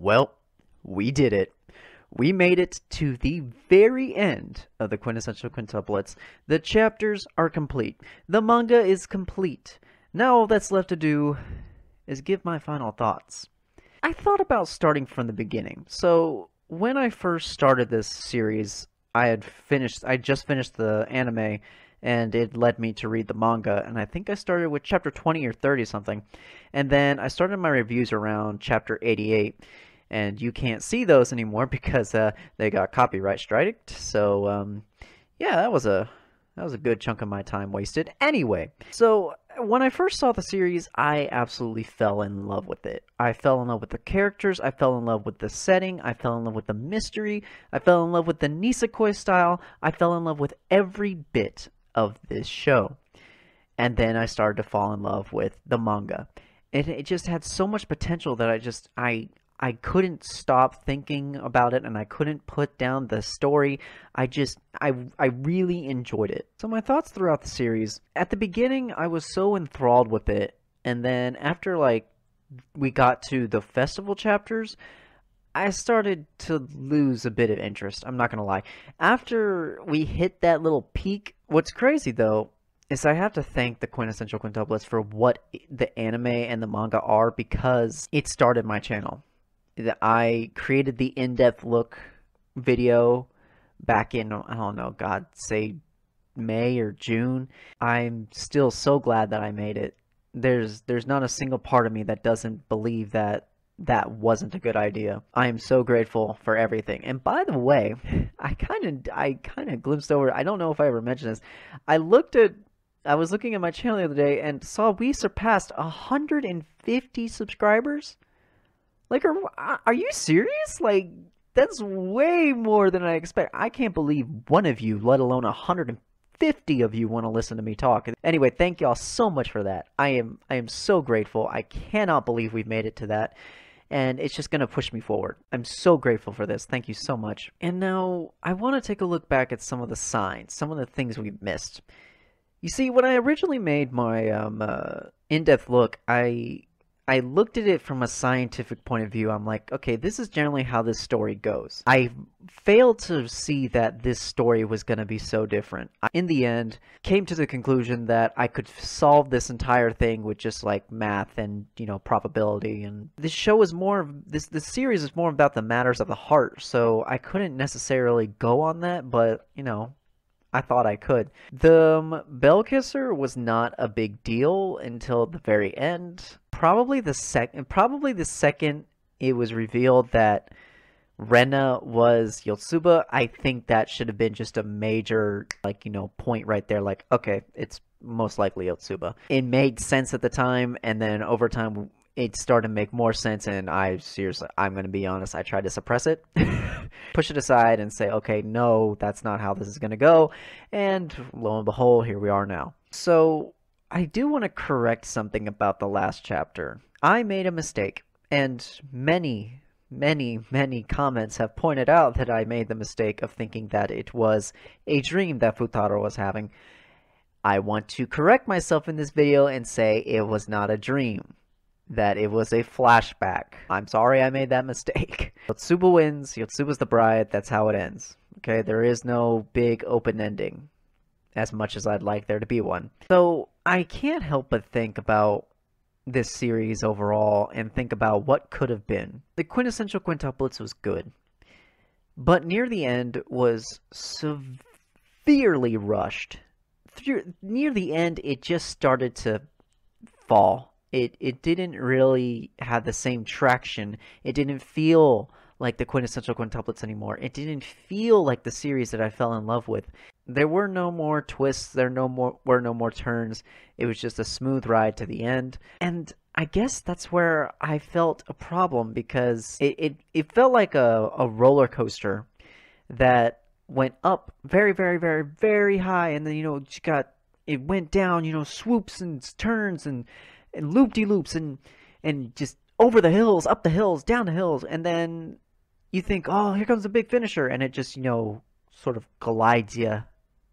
Well, we did it. We made it to the very end of the Quintessential Quintuplets. The chapters are complete. The manga is complete. Now all that's left to do is give my final thoughts. I thought about starting from the beginning. So when I first started this series, I had finished, I just finished the anime and it led me to read the manga. And I think I started with chapter 20 or 30 something. And then I started my reviews around chapter 88 and you can't see those anymore because uh, they got copyright striked. So um, yeah, that was a that was a good chunk of my time wasted. Anyway, so when I first saw the series, I absolutely fell in love with it. I fell in love with the characters, I fell in love with the setting, I fell in love with the mystery, I fell in love with the Nisekoi style, I fell in love with every bit of this show. And then I started to fall in love with the manga. And it just had so much potential that I just I I couldn't stop thinking about it and I couldn't put down the story. I just, I, I really enjoyed it. So, my thoughts throughout the series at the beginning, I was so enthralled with it. And then after, like, we got to the festival chapters, I started to lose a bit of interest. I'm not going to lie. After we hit that little peak, what's crazy though is I have to thank the Quintessential Quintuplets for what the anime and the manga are because it started my channel that I created the in-depth look video back in I don't know, God say May or June. I'm still so glad that I made it. There's there's not a single part of me that doesn't believe that that wasn't a good idea. I am so grateful for everything. And by the way, I kind of I kind of glimpsed over. I don't know if I ever mentioned this. I looked at I was looking at my channel the other day and saw we surpassed 150 subscribers. Like, are, uh, are you serious? Like, that's way more than I expect. I can't believe one of you, let alone 150 of you, want to listen to me talk. Anyway, thank y'all so much for that. I am I am so grateful. I cannot believe we've made it to that. And it's just going to push me forward. I'm so grateful for this. Thank you so much. And now I want to take a look back at some of the signs, some of the things we've missed. You see, when I originally made my um, uh, in-depth look, I I looked at it from a scientific point of view. I'm like, okay, this is generally how this story goes. I failed to see that this story was going to be so different. I, in the end, came to the conclusion that I could solve this entire thing with just like math and, you know, probability and this show is more this this series is more about the matters of the heart. So I couldn't necessarily go on that, but, you know, I thought I could. The um, Bell Kisser was not a big deal until the very end probably the second probably the second it was revealed that Rena was Yotsuba, I think that should have been just a major like, you know, point right there like, okay, it's most likely Yotsuba. It made sense at the time and then over time it started to make more sense and I seriously I'm gonna be honest, I tried to suppress it. push it aside and say, okay, no, that's not how this is gonna go. And lo and behold, here we are now. So I do want to correct something about the last chapter. I made a mistake, and many, many, many comments have pointed out that I made the mistake of thinking that it was a dream that Futaro was having. I want to correct myself in this video and say it was not a dream, that it was a flashback. I'm sorry I made that mistake. Yotsuba wins, Yotsuba's the bride, that's how it ends. Okay, there is no big open ending as much as I'd like there to be one. So I can't help but think about this series overall and think about what could have been. The quintessential quintuplets was good, but near the end was severely rushed. Through, near the end, it just started to fall. It it didn't really have the same traction. It didn't feel like the quintessential quintuplets anymore. It didn't feel like the series that I fell in love with there were no more twists, there no more were no more turns. It was just a smooth ride to the end. And I guess that's where I felt a problem because it, it, it felt like a, a roller coaster that went up very, very, very, very high and then, you know, just got it went down, you know, swoops and turns and, and loop de loops and and just over the hills, up the hills, down the hills, and then you think, oh, here comes a big finisher, and it just, you know, sort of glides you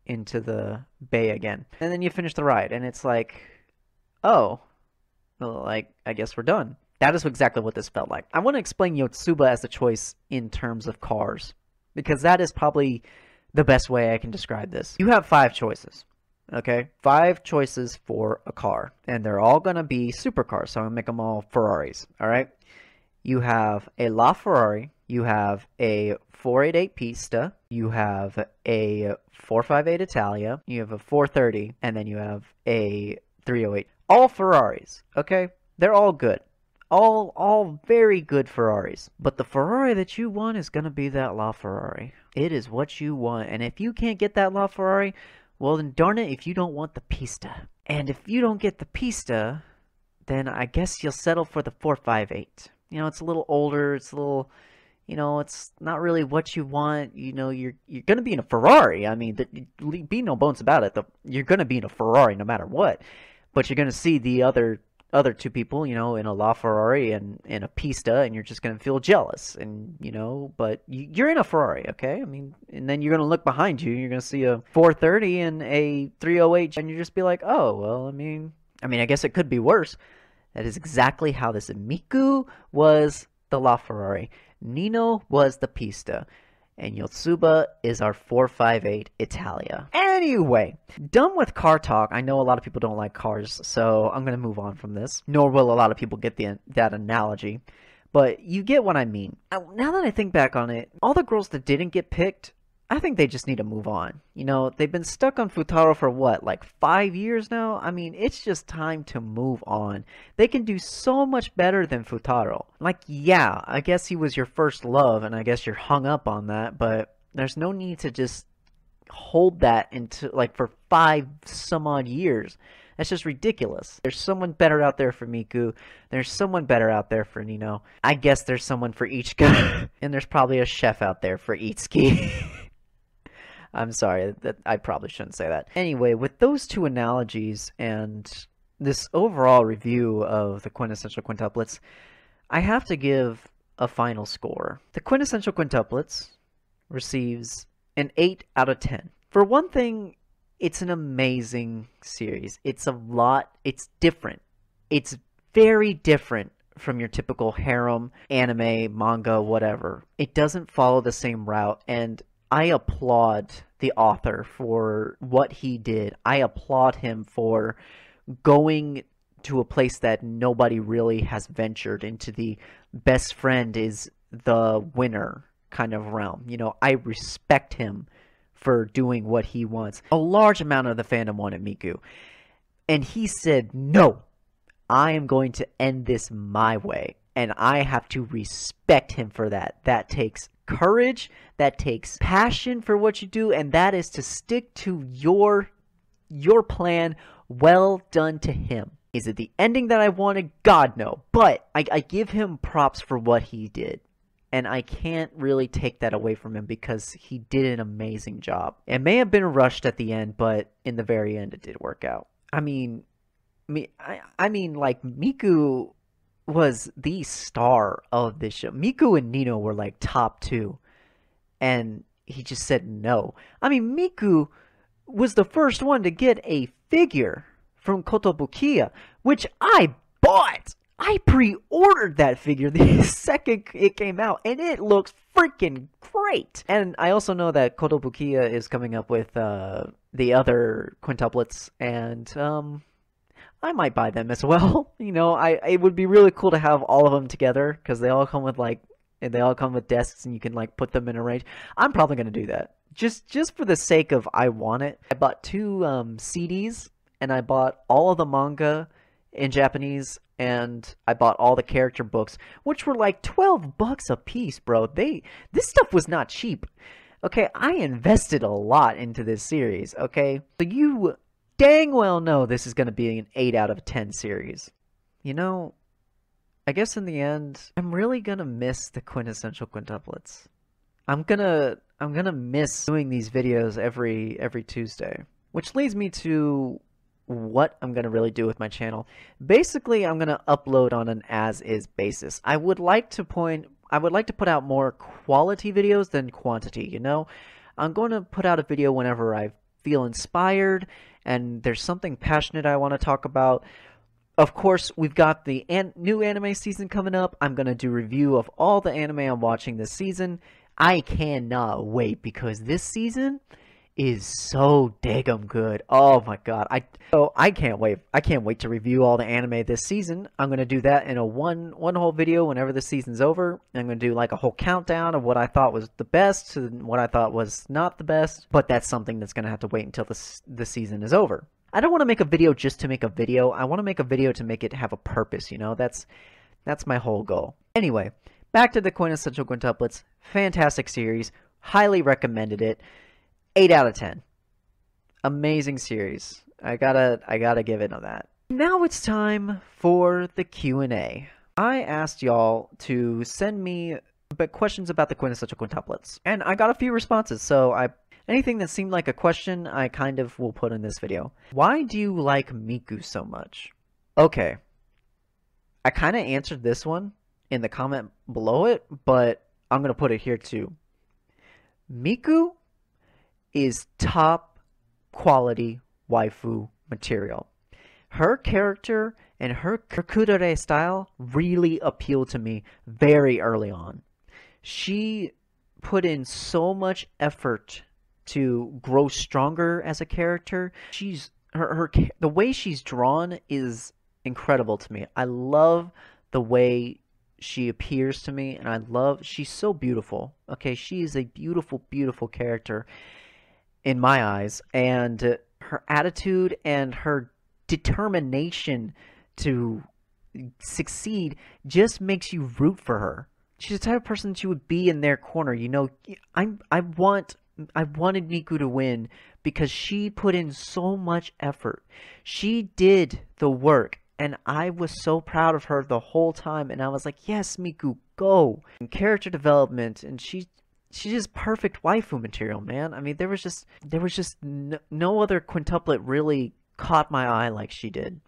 into the bay again. And then you finish the ride, and it's like, oh, well, like, I guess we're done. That is exactly what this felt like. I want to explain Yotsuba as a choice in terms of cars, because that is probably the best way I can describe this. You have five choices, okay? Five choices for a car, and they're all going to be supercars, so I'm going to make them all Ferraris, all right? You have a LaFerrari, you have a 488 Pista, you have a 458 Italia, you have a 430, and then you have a 308. All Ferraris, okay? They're all good. All all very good Ferraris. But the Ferrari that you want is going to be that La Ferrari. It is what you want. And if you can't get that La Ferrari, well then darn it if you don't want the Pista. And if you don't get the Pista, then I guess you'll settle for the 458. You know, it's a little older, it's a little you know, it's not really what you want. You know, you're you're gonna be in a Ferrari. I mean, the, be no bones about it. The, you're gonna be in a Ferrari no matter what. But you're gonna see the other other two people, you know, in a LaFerrari and in a Pista, and you're just gonna feel jealous. And you know, but you, are in a Ferrari, okay? I mean, and then you're gonna look behind you, and you're gonna see a 430 and a 308, and you just be like, oh well. I mean, I mean, I guess it could be worse. That is exactly how this Miku was the LaFerrari. Nino was the Pista, and Yotsuba is our 458 Italia. Anyway, done with car talk. I know a lot of people don't like cars, so I'm going to move on from this. Nor will a lot of people get the, that analogy, but you get what I mean. Now that I think back on it, all the girls that didn't get picked I think they just need to move on. You know, they've been stuck on Futaro for what, like five years now? I mean, it's just time to move on. They can do so much better than Futaro. Like, yeah, I guess he was your first love, and I guess you're hung up on that, but there's no need to just hold that into, like, for five some odd years. That's just ridiculous. There's someone better out there for Miku. There's someone better out there for Nino. I guess there's someone for each guy. and there's probably a chef out there for Itsuki. I'm sorry, that I probably shouldn't say that. Anyway, with those two analogies and this overall review of the quintessential quintuplets, I have to give a final score. The quintessential quintuplets receives an 8 out of 10. For one thing, it's an amazing series. It's a lot, it's different. It's very different from your typical harem, anime, manga, whatever. It doesn't follow the same route, and I applaud the author for what he did. I applaud him for going to a place that nobody really has ventured into the best friend is the winner kind of realm. You know, I respect him for doing what he wants. A large amount of the fandom wanted Miku. And he said, no, I am going to end this my way and I have to respect him for that. That takes courage, that takes passion for what you do, and that is to stick to your your plan. Well done to him. Is it the ending that I wanted? God no. But I, I give him props for what he did. And I can't really take that away from him because he did an amazing job. It may have been rushed at the end, but in the very end, it did work out. I mean, me. I, I mean, like Miku was the star of this show. Miku and Nino were like top two, and he just said no. I mean, Miku was the first one to get a figure from Kotobukiya, which I bought. I pre-ordered that figure the second it came out, and it looks freaking great. And I also know that Kotobukiya is coming up with uh, the other quintuplets, and um, I might buy them as well. you know, I it would be really cool to have all of them together because they all come with like and they all come with desks and you can like put them in a range. I'm probably gonna do that just just for the sake of I want it. I bought two um, CDs and I bought all of the manga in Japanese and I bought all the character books, which were like 12 bucks a piece, bro. They this stuff was not cheap. Okay, I invested a lot into this series, okay? So you dang well know this is going to be an 8 out of 10 series. You know, I guess in the end, I'm really going to miss the quintessential quintuplets. I'm going to I'm going to miss doing these videos every every Tuesday, which leads me to what I'm going to really do with my channel. Basically, I'm going to upload on an as-is basis. I would like to point I would like to put out more quality videos than quantity, you know? I'm going to put out a video whenever I feel inspired and there's something passionate I want to talk about. Of course, we've got the an- new anime season coming up. I'm going to do review of all the anime I'm watching this season. I cannot wait because this season – is so damn good. Oh my god. I oh I can't wait. I can't wait to review all the anime this season. I'm gonna do that in a one one whole video whenever the season's over. I'm gonna do like a whole countdown of what I thought was the best and what I thought was not the best. But that's something that's gonna have to wait until the the season is over. I don't want to make a video just to make a video. I want to make a video to make it have a purpose. You know, that's that's my whole goal. Anyway, back to the quintessential quintuplets. Fantastic series. Highly recommended it. Eight out of ten. Amazing series. I gotta I gotta give it on that. Now it's time for the Q&A. I asked y'all to send me but questions about the quintessential quintuplets. And I got a few responses, so I anything that seemed like a question I kind of will put in this video. Why do you like Miku so much? Okay. I kind of answered this one in the comment below it, but I'm going to put it here too. Miku is top quality waifu material. Her character and her kudere style really appealed to me very early on. She put in so much effort to grow stronger as a character. She's her, her the way she's drawn is incredible to me. I love the way she appears to me and I love she's so beautiful. Okay, she is a beautiful beautiful character in my eyes, and her attitude and her determination to succeed just makes you root for her. She's the type of person that you would be in their corner. You know, I I want I wanted Miku to win because she put in so much effort. She did the work and I was so proud of her the whole time and I was like, "Yes, Miku, go." And character development and she she's just perfect waifu material, man. I mean, there was just there was just no, no other quintuplet really caught my eye like she did.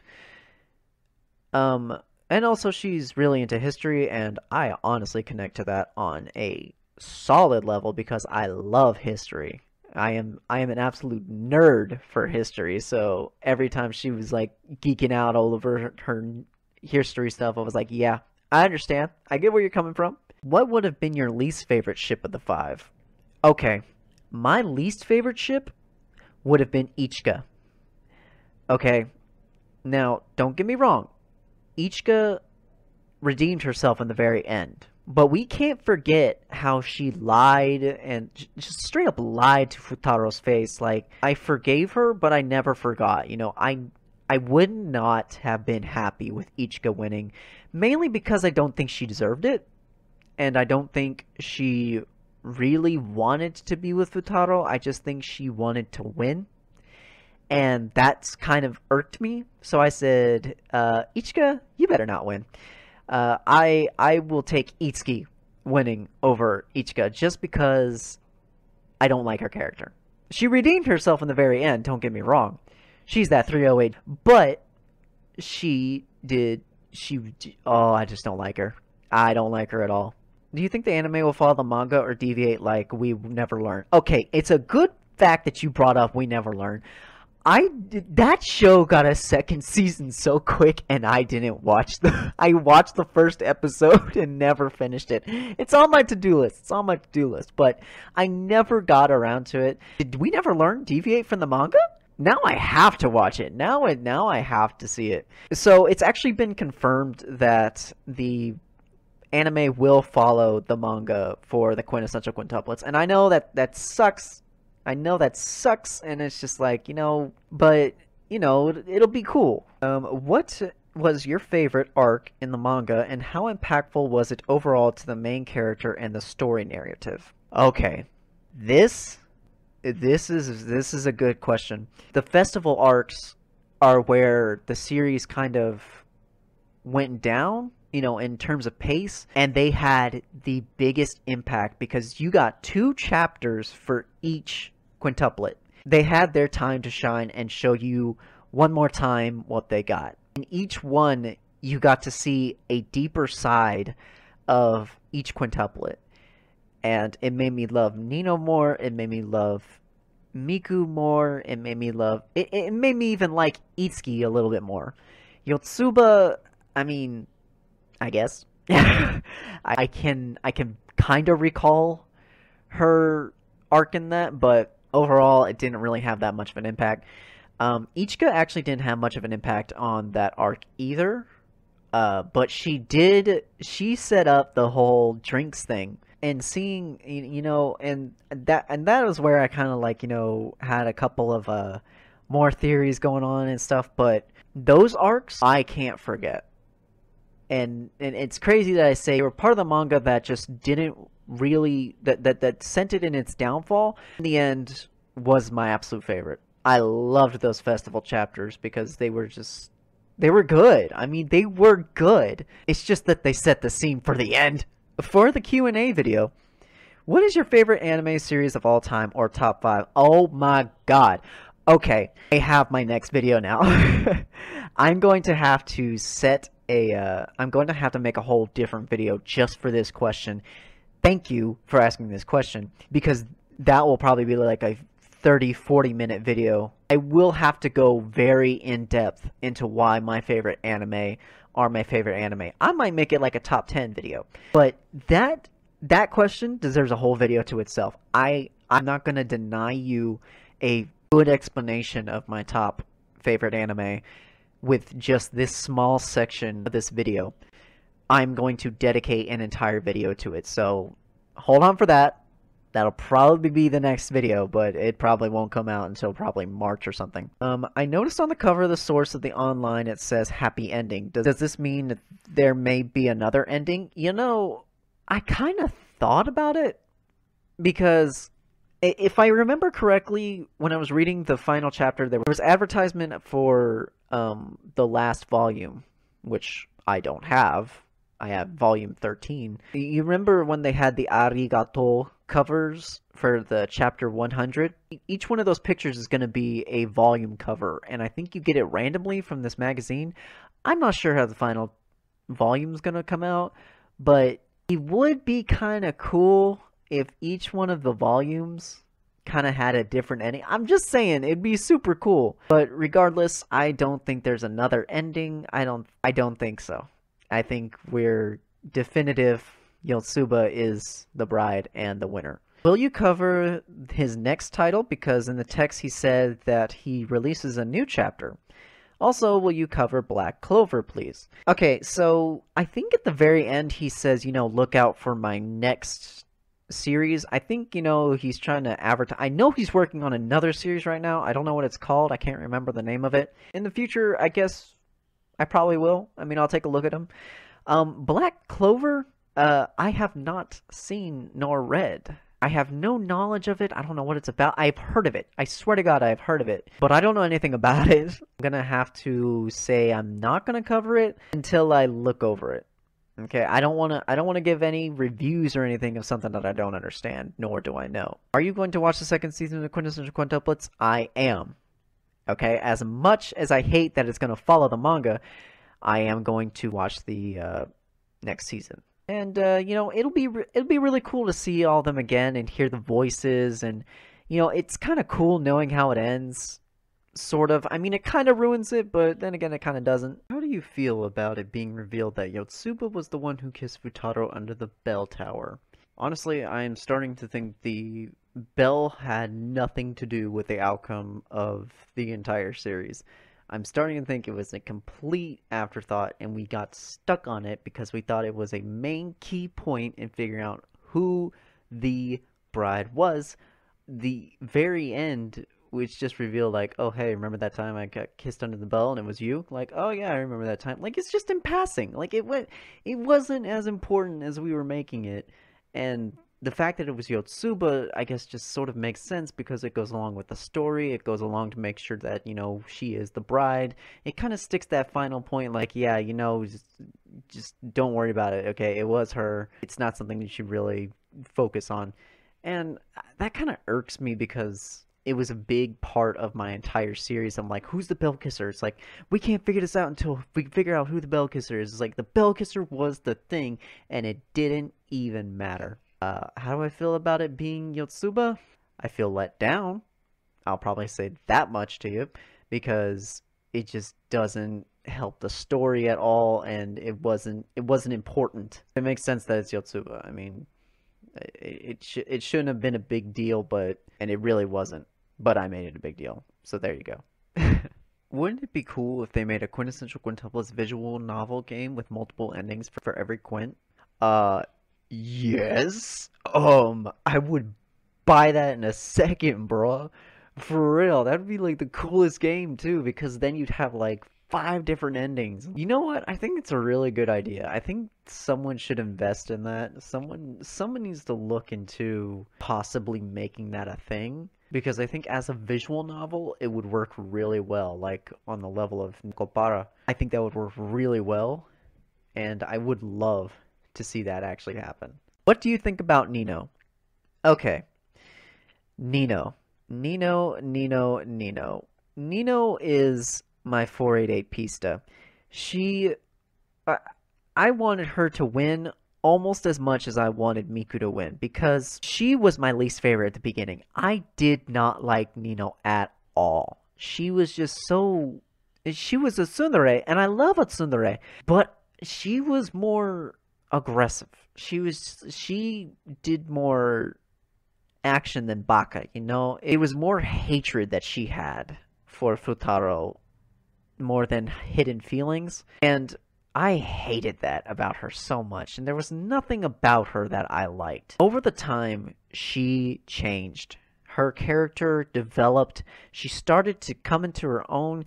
Um, and also she's really into history, and I honestly connect to that on a solid level because I love history. I am I am an absolute nerd for history. So every time she was like geeking out all over her, her history stuff, I was like, yeah, I understand. I get where you're coming from. What would have been your least favorite ship of the five? Okay, my least favorite ship would have been Ichka. Okay, now don't get me wrong, Ichka redeemed herself in the very end. But we can't forget how she lied and just straight up lied to Futaro's face. Like, I forgave her, but I never forgot. You know, I I would not have been happy with Ichika winning, mainly because I don't think she deserved it and I don't think she really wanted to be with Futaro. I just think she wanted to win. And that's kind of irked me. So I said, uh, Ichika, you better not win. Uh, I I will take Itsuki winning over Ichika just because I don't like her character. She redeemed herself in the very end, don't get me wrong. She's that 308, but she did she oh, I just don't like her. I don't like her at all. Do you think the anime will follow the manga or deviate like we never learn? Okay, it's a good fact that you brought up we never learn. I that show got a second season so quick and I didn't watch the I watched the first episode and never finished it. It's on my to-do list. It's on my to-do list, but I never got around to it. Did we never learn deviate from the manga? Now I have to watch it. Now and now I have to see it. So it's actually been confirmed that the anime will follow the manga for the quintessential quintuplets. And I know that that sucks. I know that sucks, and it's just like you know, but you know, it'll be cool. Um, what was your favorite arc in the manga, and how impactful was it overall to the main character and the story narrative? Okay, this this is this is a good question. The festival arcs are where the series kind of went down you know, in terms of pace, and they had the biggest impact because you got two chapters for each quintuplet. They had their time to shine and show you one more time what they got. In each one, you got to see a deeper side of each quintuplet. And it made me love Nino more, it made me love Miku more, it made me love it, it made me even like Itsuki a little bit more. Yotsuba, I mean, I guess. I can I can kind of recall her arc in that, but overall it didn't really have that much of an impact. Um, Ichika actually didn't have much of an impact on that arc either, uh, but she did. She set up the whole drinks thing, and seeing you know, and that and that was where I kind of like you know had a couple of uh, more theories going on and stuff. But those arcs I can't forget and and it's crazy that I say we're part of the manga that just didn't really that that that sent it in its downfall. In the end, was my absolute favorite. I loved those festival chapters because they were just they were good. I mean, they were good. It's just that they set the scene for the end for the Q and A video. What is your favorite anime series of all time or top five? Oh my god. Okay, I have my next video now. I'm going to have to set a uh, I'm going to have to make a whole different video just for this question. Thank you for asking this question because that will probably be like a 30 40 minute video. I will have to go very in depth into why my favorite anime are my favorite anime. I might make it like a top 10 video. But that that question deserves a whole video to itself. I I'm not going to deny you a good explanation of my top favorite anime with just this small section of this video. I'm going to dedicate an entire video to it, so hold on for that. That'll probably be the next video, but it probably won't come out until probably March or something. Um, I noticed on the cover of the source of the online it says happy ending. Does, does this mean that there may be another ending? You know, I kind of thought about it because if I remember correctly, when I was reading the final chapter, there was advertisement for um, the last volume, which I don't have. I have volume 13. You remember when they had the Arigato covers for the chapter 100? Each one of those pictures is going to be a volume cover, and I think you get it randomly from this magazine. I'm not sure how the final volume's going to come out, but it would be kind of cool if each one of the volumes kind of had a different ending. I'm just saying it'd be super cool. But regardless, I don't think there's another ending. I don't I don't think so. I think we're definitive Yotsuba is the bride and the winner. Will you cover his next title because in the text he said that he releases a new chapter. Also, will you cover Black Clover, please? Okay, so I think at the very end he says, you know, look out for my next series. I think, you know, he's trying to advertise. I know he's working on another series right now. I don't know what it's called. I can't remember the name of it. In the future, I guess I probably will. I mean, I'll take a look at him. Um, Black Clover, uh, I have not seen nor read. I have no knowledge of it. I don't know what it's about. I've heard of it. I swear to God, I've heard of it. But I don't know anything about it. I'm going to have to say I'm not going to cover it until I look over it. Okay, I don't want to I don't want to give any reviews or anything of something that I don't understand, nor do I know. Are you going to watch the second season of Quintessential Quintuplets? I am. Okay, as much as I hate that it's going to follow the manga, I am going to watch the uh, next season. And uh, you know, it'll be it'll be really cool to see all them again and hear the voices and you know, it's kind of cool knowing how it ends sort of. I mean, it kind of ruins it, but then again, it kind of doesn't. How do you feel about it being revealed that Yotsuba was the one who kissed Futaro under the bell tower? Honestly, I am starting to think the bell had nothing to do with the outcome of the entire series. I'm starting to think it was a complete afterthought, and we got stuck on it because we thought it was a main key point in figuring out who the bride was. The very end which just reveal like, oh hey, remember that time I got kissed under the bell and it was you? Like, oh yeah, I remember that time. Like it's just in passing. Like it went, it wasn't as important as we were making it, and the fact that it was Yotsuba, I guess, just sort of makes sense because it goes along with the story. It goes along to make sure that you know she is the bride. It kind of sticks that final point, like, yeah, you know, just, just don't worry about it. Okay, it was her. It's not something you should really focus on, and uh, that kind of irks me because it was a big part of my entire series. I'm like, who's the Bell Kisser? It's like, we can't figure this out until we figure out who the Bell Kisser is. It's like, the Bell Kisser was the thing, and it didn't even matter. Uh, how do I feel about it being Yotsuba? I feel let down. I'll probably say that much to you, because it just doesn't help the story at all, and it wasn't it wasn't important. It makes sense that it's Yotsuba. I mean, it sh- it shouldn't have been a big deal, but and it really wasn't. But I made it a big deal. So there you go. Wouldn't it be cool if they made a quintessential quintuplets visual novel game with multiple endings for, for every quint? Uh, yes. Um, I would buy that in a second, bro. For real, that'd be like the coolest game too, because then you'd have like five different endings. You know what? I think it's a really good idea. I think someone should invest in that. Someone someone needs to look into possibly making that a thing because I think as a visual novel, it would work really well. Like on the level of Nicopara, I think that would work really well, and I would love to see that actually happen. What do you think about Nino? Okay, Nino, Nino, Nino, Nino. Nino is my 488 Pista. She. I wanted her to win almost as much as I wanted Miku to win because she was my least favorite at the beginning. I did not like Nino at all. She was just so. She was a tsundere, and I love a tsundere, but she was more aggressive. She was. She did more action than Baka, you know? It was more hatred that she had for Futaro more than hidden feelings. And I hated that about her so much, and there was nothing about her that I liked. Over the time, she changed. Her character developed. She started to come into her own,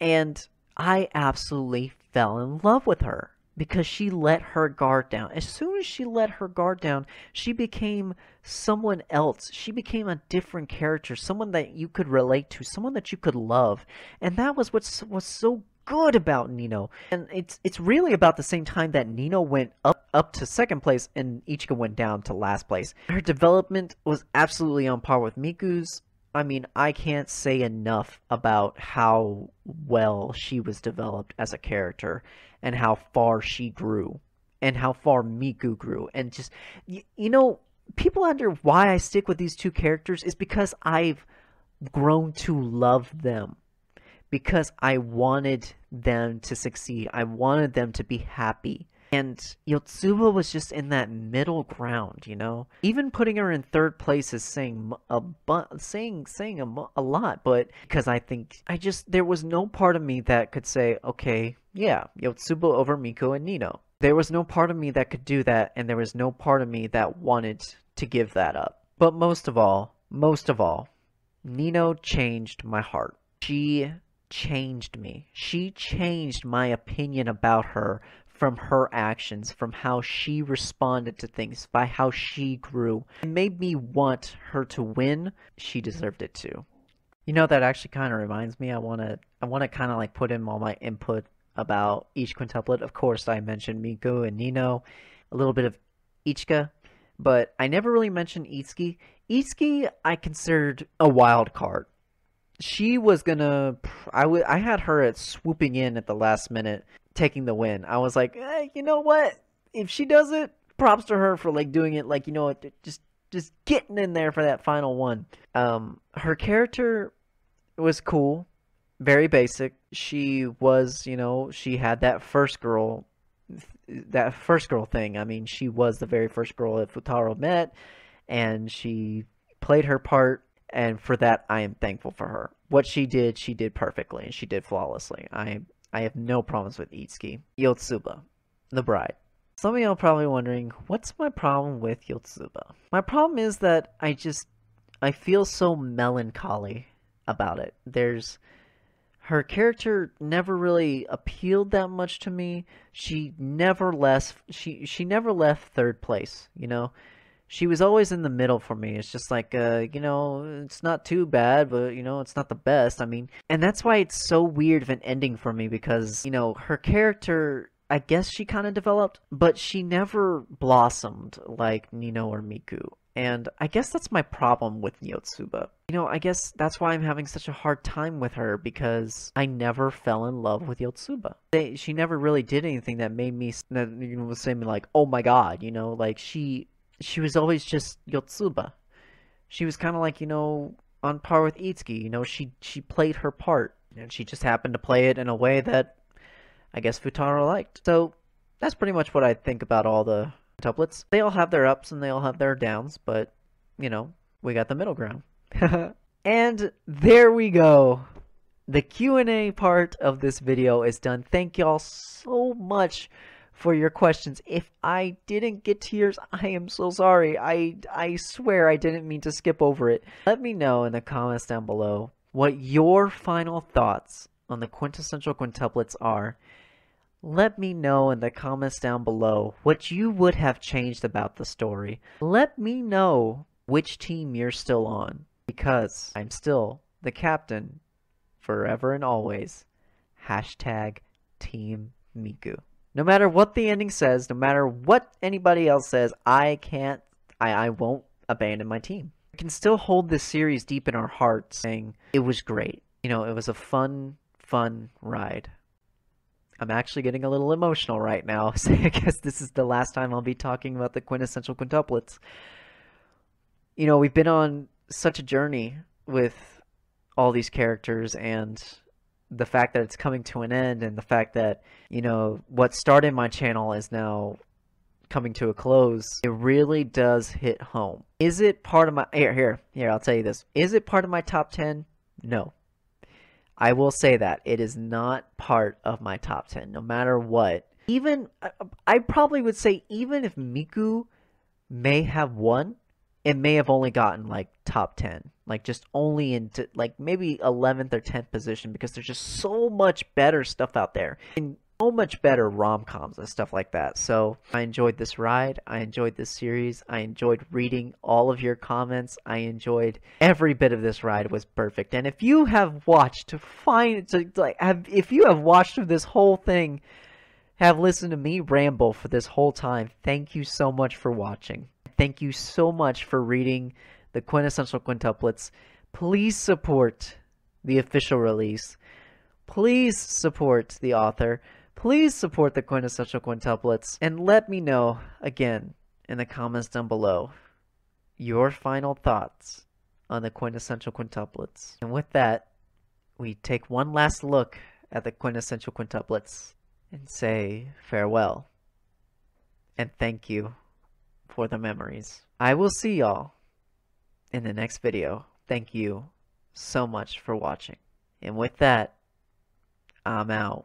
and I absolutely fell in love with her because she let her guard down. As soon as she let her guard down, she became someone else. She became a different character, someone that you could relate to, someone that you could love. And that was what was so good about Nino. And it's it's really about the same time that Nino went up up to second place and Ichigo went down to last place. Her development was absolutely on par with Miku's. I mean, I can't say enough about how well she was developed as a character and how far she grew and how far Miku grew. And just, you, you know, people wonder why I stick with these two characters is because I've grown to love them. Because I wanted them to succeed. I wanted them to be happy. And Yotsuba was just in that middle ground, you know? Even putting her in third place is saying a, bu- saying, saying a, a lot, but because I think I just, there was no part of me that could say, okay, yeah, Yotsuba over Miko and Nino. There was no part of me that could do that, and there was no part of me that wanted to give that up. But most of all, most of all, Nino changed my heart. She changed me. She changed my opinion about her from her actions, from how she responded to things, by how she grew. It made me want her to win. She deserved it too. You know that actually kind of reminds me. I want to I want to kind of like put in all my input about each quintuplet. Of course, I mentioned Miku and Nino, a little bit of Ichika, but I never really mentioned Itsuki. Itsuki, I considered a wild card. She was gonna. I, w- I had her at swooping in at the last minute, taking the win. I was like, eh, you know what? If she does it, props to her for like doing it. Like you know what? Just just getting in there for that final one. Um, her character was cool, very basic she was, you know, she had that first girl, that first girl thing. I mean, she was the very first girl that Futaro met, and she played her part. And for that, I am thankful for her. What she did, she did perfectly, and she did flawlessly. I I have no problems with Itsuki. Yotsuba, the bride. Some of y'all probably wondering, what's my problem with Yotsuba? My problem is that I just I feel so melancholy about it. There's her character never really appealed that much to me. She never left she she never left third place, you know. She was always in the middle for me. It's just like uh, you know, it's not too bad, but you know, it's not the best. I mean, and that's why it's so weird of an ending for me because, you know, her character I guess she kind of developed, but she never blossomed like Nino or Miku. And I guess that's my problem with Yotsuba. You know, I guess that's why I'm having such a hard time with her because I never fell in love with Yotsuba. They, she never really did anything that made me, you know, say me like, oh my god, you know, like she, she was always just Yotsuba. She was kind of like, you know, on par with Itsuki. You know, she she played her part, and she just happened to play it in a way that I guess Futaro liked. So that's pretty much what I think about all the tuplets. They all have their ups and they all have their downs, but you know, we got the middle ground. and there we go. The Q&A part of this video is done. Thank y'all so much for your questions. If I didn't get to yours, I am so sorry. I I swear I didn't mean to skip over it. Let me know in the comments down below what your final thoughts on the quintessential quintuplets are, let me know in the comments down below what you would have changed about the story. Let me know which team you're still on, because I'm still the captain forever and always. Hashtag Team Miku. No matter what the ending says, no matter what anybody else says, I can't, I, I won't abandon my team. We can still hold this series deep in our hearts, saying it was great. You know, it was a fun fun ride. I'm actually getting a little emotional right now, so I guess this is the last time I'll be talking about the quintessential quintuplets. You know, we've been on such a journey with all these characters and the fact that it's coming to an end and the fact that, you know, what started my channel is now coming to a close, it really does hit home. Is it part of my here here here, I'll tell you this. Is it part of my top 10? No. I will say that it is not part of my top 10, no matter what. Even, I probably would say, even if Miku may have won, it may have only gotten like top 10, like just only into like maybe 11th or 10th position because there's just so much better stuff out there. And so much better rom coms and stuff like that. So I enjoyed this ride. I enjoyed this series. I enjoyed reading all of your comments. I enjoyed every bit of this ride was perfect. And if you have watched to find to, like have if you have watched through this whole thing, have listened to me ramble for this whole time, thank you so much for watching. Thank you so much for reading the quintessential quintuplets. Please support the official release. Please support the author. Please support the quintessential quintuplets and let me know again in the comments down below your final thoughts on the quintessential quintuplets. And with that, we take one last look at the quintessential quintuplets and say farewell and thank you for the memories. I will see y'all in the next video. Thank you so much for watching. And with that, I'm out.